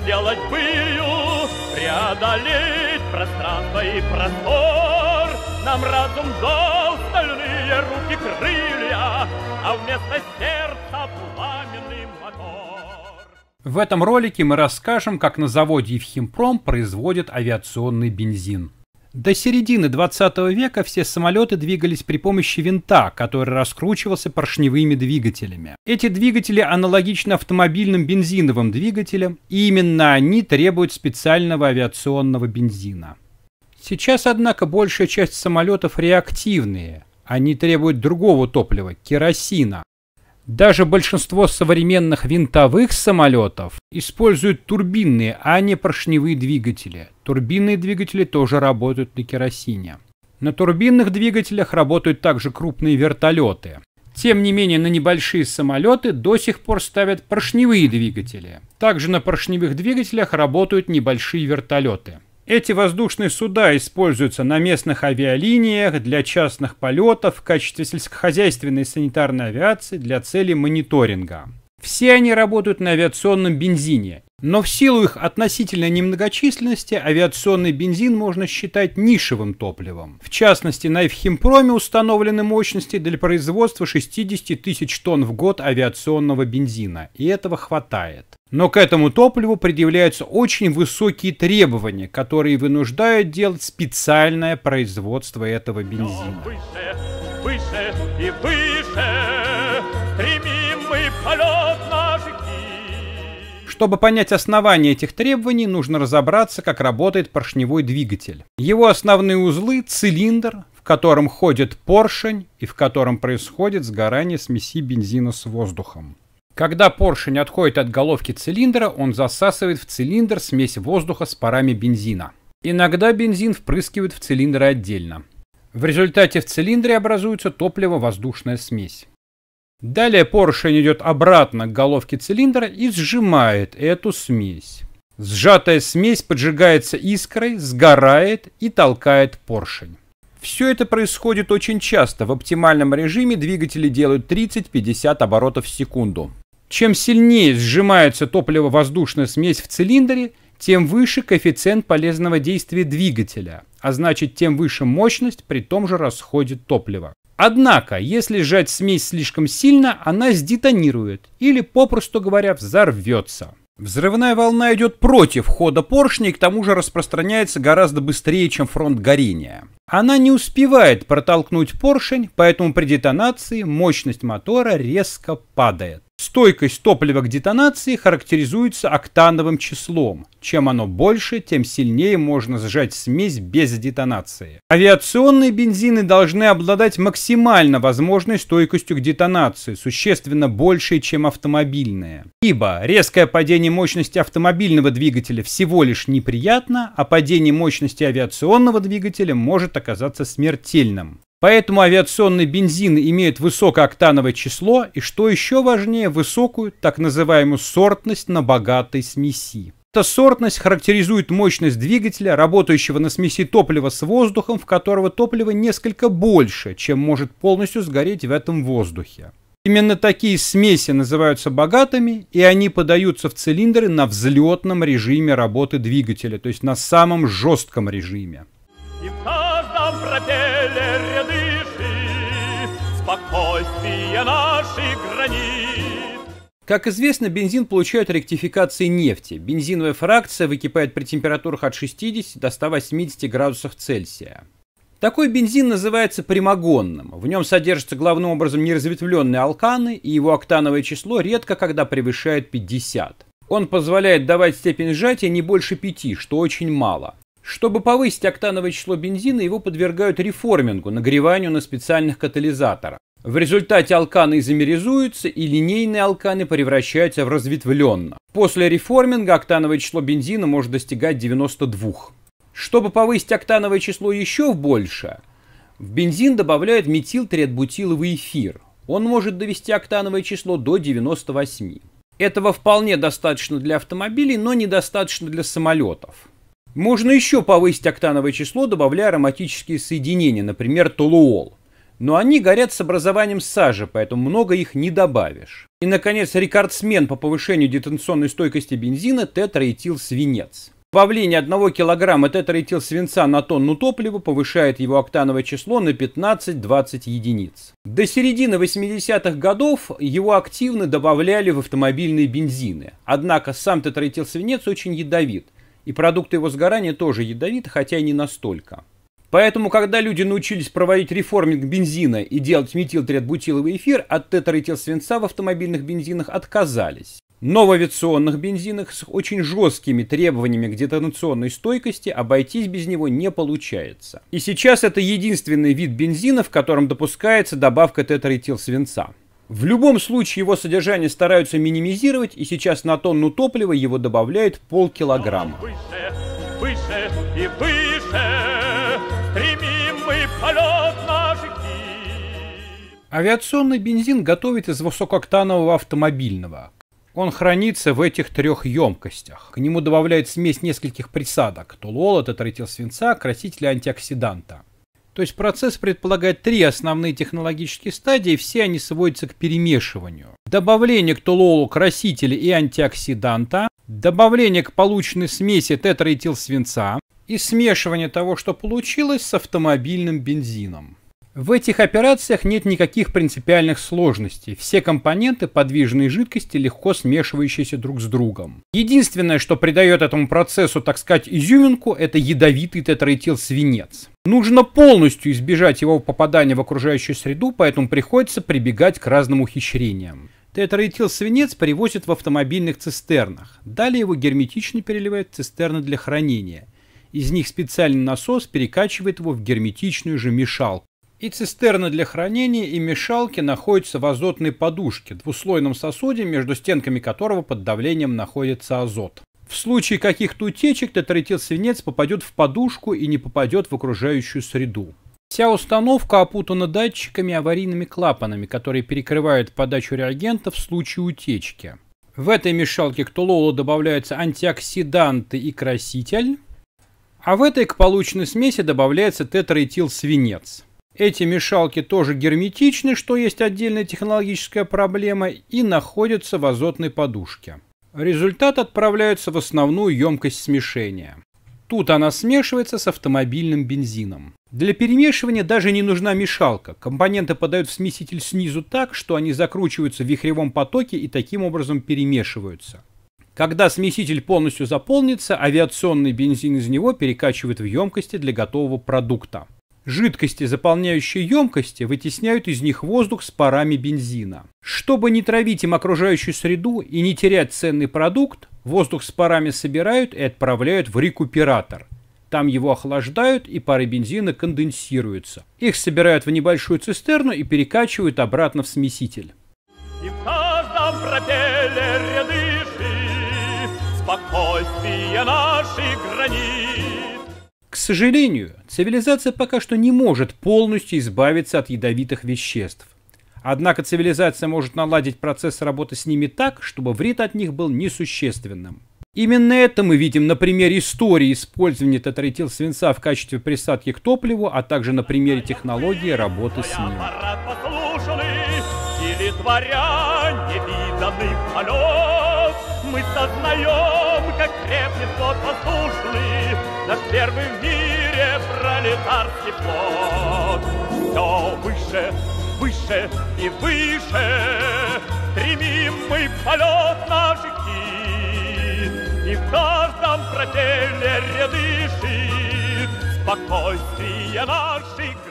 сделать пылью, преодолеть пространство и простор. Нам разум дал стальные руки крылья, а вместо сердца пламенный мотор. В этом ролике мы расскажем, как на заводе Евхимпром производят авиационный бензин. До середины 20 века все самолеты двигались при помощи винта, который раскручивался поршневыми двигателями. Эти двигатели аналогичны автомобильным бензиновым двигателям, и именно они требуют специального авиационного бензина. Сейчас, однако, большая часть самолетов реактивные. Они требуют другого топлива – керосина, даже большинство современных винтовых самолетов используют турбинные, а не поршневые двигатели. Турбинные двигатели тоже работают на керосине. На турбинных двигателях работают также крупные вертолеты. Тем не менее, на небольшие самолеты до сих пор ставят поршневые двигатели. Также на поршневых двигателях работают небольшие вертолеты. Эти воздушные суда используются на местных авиалиниях, для частных полетов, в качестве сельскохозяйственной и санитарной авиации, для целей мониторинга. Все они работают на авиационном бензине, но в силу их относительной немногочисленности авиационный бензин можно считать нишевым топливом. В частности, на Ивхимпроме установлены мощности для производства 60 тысяч тонн в год авиационного бензина, и этого хватает. Но к этому топливу предъявляются очень высокие требования, которые вынуждают делать специальное производство этого бензина. Выше, выше и выше, стремим полет наших чтобы понять основания этих требований, нужно разобраться, как работает поршневой двигатель. Его основные узлы – цилиндр, в котором ходит поршень и в котором происходит сгорание смеси бензина с воздухом. Когда поршень отходит от головки цилиндра, он засасывает в цилиндр смесь воздуха с парами бензина. Иногда бензин впрыскивают в цилиндры отдельно. В результате в цилиндре образуется топливо-воздушная смесь. Далее поршень идет обратно к головке цилиндра и сжимает эту смесь. Сжатая смесь поджигается искрой, сгорает и толкает поршень. Все это происходит очень часто. В оптимальном режиме двигатели делают 30-50 оборотов в секунду. Чем сильнее сжимается топливо-воздушная смесь в цилиндре, тем выше коэффициент полезного действия двигателя, а значит тем выше мощность при том же расходе топлива. Однако, если сжать смесь слишком сильно, она сдетонирует или, попросту говоря, взорвется. Взрывная волна идет против хода поршня и к тому же распространяется гораздо быстрее, чем фронт горения. Она не успевает протолкнуть поршень, поэтому при детонации мощность мотора резко падает. Стойкость топлива к детонации характеризуется октановым числом. Чем оно больше, тем сильнее можно сжать смесь без детонации. Авиационные бензины должны обладать максимально возможной стойкостью к детонации, существенно большей, чем автомобильные. Ибо резкое падение мощности автомобильного двигателя всего лишь неприятно, а падение мощности авиационного двигателя может оказаться смертельным. Поэтому авиационный бензин имеет высокооктановое число и, что еще важнее, высокую так называемую сортность на богатой смеси. Эта сортность характеризует мощность двигателя, работающего на смеси топлива с воздухом, в которого топливо несколько больше, чем может полностью сгореть в этом воздухе. Именно такие смеси называются богатыми, и они подаются в цилиндры на взлетном режиме работы двигателя, то есть на самом жестком режиме. И в каждом пропеллере Россия наших границ. Как известно, бензин получают ректификации нефти. Бензиновая фракция выкипает при температурах от 60 до 180 градусов Цельсия. Такой бензин называется прямогонным. В нем содержатся главным образом неразветвленные алканы, и его октановое число редко когда превышает 50. Он позволяет давать степень сжатия не больше 5, что очень мало. Чтобы повысить октановое число бензина, его подвергают реформингу, нагреванию на специальных катализаторах. В результате алканы изомеризуются, и линейные алканы превращаются в разветвленно. После реформинга октановое число бензина может достигать 92. Чтобы повысить октановое число еще больше, в бензин добавляют метилтриэтбутиловый эфир. Он может довести октановое число до 98. Этого вполне достаточно для автомобилей, но недостаточно для самолетов. Можно еще повысить октановое число, добавляя ароматические соединения, например, толуол – но они горят с образованием сажи, поэтому много их не добавишь. И, наконец, рекордсмен по повышению детонационной стойкости бензина – тетраэтилсвинец. Добавление 1 кг тетраэтилсвинца на тонну топлива повышает его октановое число на 15-20 единиц. До середины 80-х годов его активно добавляли в автомобильные бензины. Однако сам тетраэтилсвинец очень ядовит, и продукты его сгорания тоже ядовиты, хотя и не настолько. Поэтому, когда люди научились проводить реформинг бензина и делать метилтриатбутиловый эфир, от тетраэтилсвинца в автомобильных бензинах отказались. Но в авиационных бензинах с очень жесткими требованиями к детонационной стойкости обойтись без него не получается. И сейчас это единственный вид бензина, в котором допускается добавка тетраэтилсвинца. В любом случае его содержание стараются минимизировать, и сейчас на тонну топлива его добавляют полкилограмма. Выше, выше и выше. Авиационный бензин готовят из высокооктанового автомобильного. Он хранится в этих трех емкостях. К нему добавляют смесь нескольких присадок – тулола, тетратил свинца, красителя антиоксиданта. То есть процесс предполагает три основные технологические стадии, все они сводятся к перемешиванию. Добавление к тулолу красителя и антиоксиданта, добавление к полученной смеси тетраэтил свинца и смешивание того, что получилось, с автомобильным бензином. В этих операциях нет никаких принципиальных сложностей. Все компоненты подвижной жидкости легко смешивающиеся друг с другом. Единственное, что придает этому процессу, так сказать, изюминку, это ядовитый тетраэтил свинец. Нужно полностью избежать его попадания в окружающую среду, поэтому приходится прибегать к разным ухищрениям. Тетраэтил-свинец перевозят в автомобильных цистернах. Далее его герметично переливают в цистерны для хранения. Из них специальный насос перекачивает его в герметичную же мешалку и цистерна для хранения и мешалки находятся в азотной подушке, двуслойном сосуде, между стенками которого под давлением находится азот. В случае каких-то утечек тетраэтилсвинец попадет в подушку и не попадет в окружающую среду. Вся установка опутана датчиками и аварийными клапанами, которые перекрывают подачу реагента в случае утечки. В этой мешалке к тололу добавляются антиоксиданты и краситель, а в этой к полученной смеси добавляется тетраэтилсвинец. Эти мешалки тоже герметичны, что есть отдельная технологическая проблема, и находятся в азотной подушке. Результат отправляется в основную емкость смешения. Тут она смешивается с автомобильным бензином. Для перемешивания даже не нужна мешалка. Компоненты подают в смеситель снизу так, что они закручиваются в вихревом потоке и таким образом перемешиваются. Когда смеситель полностью заполнится, авиационный бензин из него перекачивают в емкости для готового продукта. Жидкости, заполняющие емкости, вытесняют из них воздух с парами бензина. Чтобы не травить им окружающую среду и не терять ценный продукт, воздух с парами собирают и отправляют в рекуператор. Там его охлаждают и пары бензина конденсируются. Их собирают в небольшую цистерну и перекачивают обратно в смеситель. И в каждом пропеллере дыши, спокойствие наших границ. К сожалению, цивилизация пока что не может полностью избавиться от ядовитых веществ. Однако цивилизация может наладить процесс работы с ними так, чтобы вред от них был несущественным. Именно это мы видим на примере истории использования тетраэтил свинца в качестве присадки к топливу, а также на примере технологии работы с ним. Мы сознаем как крепнет флот воздушный, Наш первый в мире пролетарский флот. Все выше, выше и выше Стремим мы полет наших кит, И в каждом пропеллере дышит Спокойствие наших